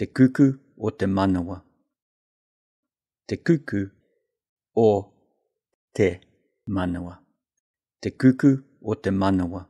te kuku o te manawa. Te kuku o te manawa. Te kuku o te manawa.